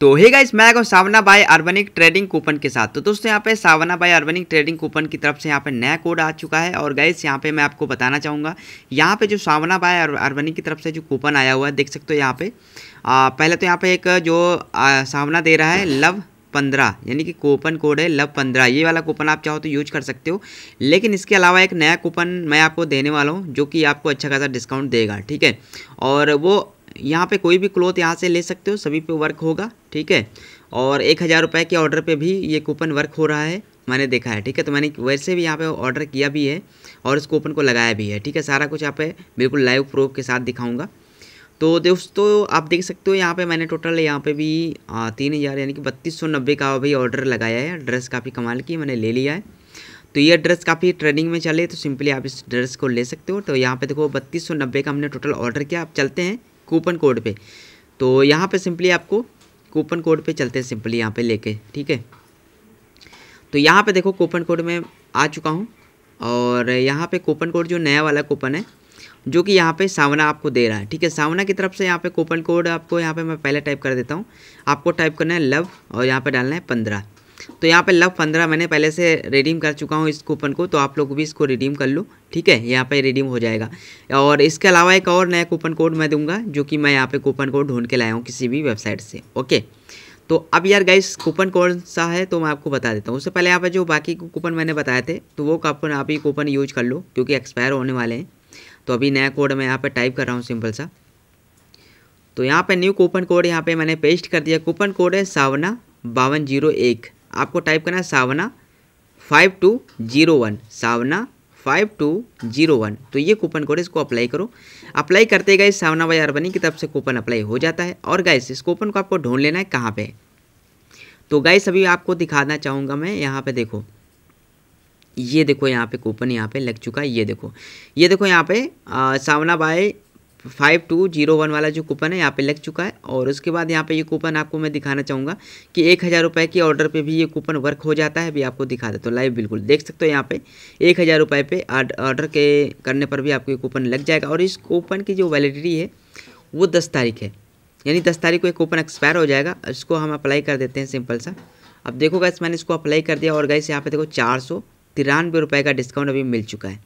तो hey guys मैं आएगा सावना बाय अर्बनिक ट्रेडिंग कूपन के साथ तो दोस्तों यहाँ पे सावना बाय अर्बनिक ट्रेडिंग कूपन की तरफ से यहाँ पे नया कोड आ चुका है और गाइस यहाँ पे मैं आपको बताना चाहूँगा यहाँ पे जो सावना बाय अर्बनिक की तरफ से जो कूपन आया हुआ है देख सकते हो यहाँ पे आ, पहले तो यहाँ पे एक जो आ, सावना दे रहा है लव पंद्रह यानी कि कूपन कोड है लव पंद्रह ये वाला कूपन आप चाहो तो यूज कर सकते हो लेकिन इसके अलावा एक नया कूपन मैं आपको देने वाला हूँ जो कि आपको अच्छा खासा डिस्काउंट देगा ठीक है और वो यहाँ पे कोई भी क्लोथ यहाँ से ले सकते हो सभी पे वर्क होगा ठीक है और एक हज़ार रुपये के ऑर्डर पे भी ये कूपन वर्क हो रहा है मैंने देखा है ठीक है तो मैंने वैसे भी यहाँ पे ऑर्डर किया भी है और इस कूपन को लगाया भी है ठीक है सारा कुछ यहाँ पे बिल्कुल लाइव प्रूफ के साथ दिखाऊँगा तो दोस्तों आप देख सकते हो यहाँ पर मैंने टोटल यहाँ पर भी तीन हज़ार यानी कि बत्तीस सौ नब्बे का भी ऑर्डर लगाया है ड्रेस काफ़ी कमाल की मैंने ले लिया है तो ये ड्रेस काफ़ी ट्रेंडिंग में चले तो सिंपली आप इस ड्रेस को ले सकते हो तो यहाँ पे देखो बत्तीस सौ नब्बे का हमने टोटल ऑर्डर किया आप चलते हैं कूपन कोड पे तो यहाँ पे सिंपली आपको कूपन कोड पे चलते हैं सिंपली यहाँ पे लेके ठीक है तो यहाँ पे देखो कूपन कोड में आ चुका हूँ और यहाँ पे कूपन कोड जो नया वाला कूपन है जो कि यहाँ पे सावना आपको दे रहा है ठीक है सावना की तरफ से यहाँ पे कूपन कोड आपको यहाँ पे मैं पहले टाइप कर देता हूँ आपको टाइप करना है लव और यहाँ पे डालना है पंद्रह तो यहाँ पे लव पंद्रह मैंने पहले से रिडीम कर चुका हूँ इस कूपन को तो आप लोग भी इसको रिडीम कर लो ठीक है यहाँ पे रिडीम हो जाएगा और इसके अलावा एक और नया कूपन कोड मैं दूंगा जो कि मैं यहाँ पे कूपन कोड ढूंढ के लाया हूँ किसी भी वेबसाइट से ओके तो अब यार गाइस कूपन कोड सा है तो मैं आपको बता देता हूँ उससे पहले यहाँ पर जो बाकी कूपन मैंने बताए थे तो वो कूपन आप ही कूपन यूज कर लो क्योंकि एक्सपायर होने वाले हैं तो अभी नया कोड मैं यहाँ पर टाइप कर रहा हूँ सिंपल सा तो यहाँ पर न्यू कूपन कोड यहाँ पे मैंने पेस्ट कर दिया कूपन कोड है सावना बावन जीरो एक आपको टाइप करना है सावना फाइव टू जीरो वन सावना फाइव टू जीरो वन तो ये कूपन कोड इसको अप्लाई करो अप्लाई करते गए सावना बाई अरबनी की तरफ से कूपन अप्लाई हो जाता है और गाइस इस कूपन को आपको ढूंढ लेना है कहाँ पे तो गाइस अभी आपको दिखाना चाहूँगा मैं यहाँ पे देखो ये देखो यहाँ पे कूपन यहाँ पे लग चुका है ये देखो ये देखो यहाँ पे आ, सावना बाई फाइव टू जीरो वन वाला जो कूपन है यहाँ पे लग चुका है और उसके बाद यहाँ पे ये कूपन आपको मैं दिखाना चाहूँगा कि एक हज़ार रुपये के ऑर्डर पे भी ये कूपन वर्क हो जाता है अभी आपको दिखा देता तो लाइव बिल्कुल देख सकते हो यहाँ पे एक हज़ार रुपये पे ऑर्डर के करने पर भी आपको ये कूपन लग जाएगा और इस कूपन की जो वैलिडिटी है वो दस तारीख है यानी दस तारीख को एक कूपन एक्सपायर हो जाएगा इसको हम अप्लाई कर देते हैं सिंपल सा अब देखो गैस मैंने इसको अप्लाई कर दिया और से यहाँ पे देखो चार सौ तिरानवे रुपये का डिस्काउंट अभी मिल चुका है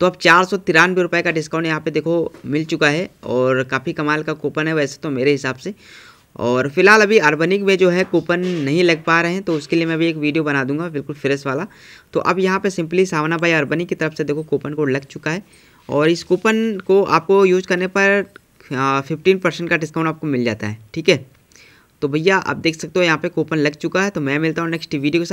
तो अब चार सौ तिरानवे रुपये का डिस्काउंट यहाँ पे देखो मिल चुका है और काफ़ी कमाल का कूपन है वैसे तो मेरे हिसाब से और फिलहाल अभी अर्बनिक में जो है कूपन नहीं लग पा रहे हैं तो उसके लिए मैं अभी एक वीडियो बना दूंगा बिल्कुल फ्रेश वाला तो अब यहाँ पे सिंपली सावना भाई अर्बनिक की तरफ से देखो कूपन कोड लग चुका है और इस कूपन को आपको यूज करने पर फिफ्टीन परसेंट का डिस्काउंट आपको मिल जाता है ठीक है तो भैया आप देख सकते हो यहाँ पे कूपन लग चुका है तो मैं मिलता हूँ नेक्स्ट वीडियो के साथ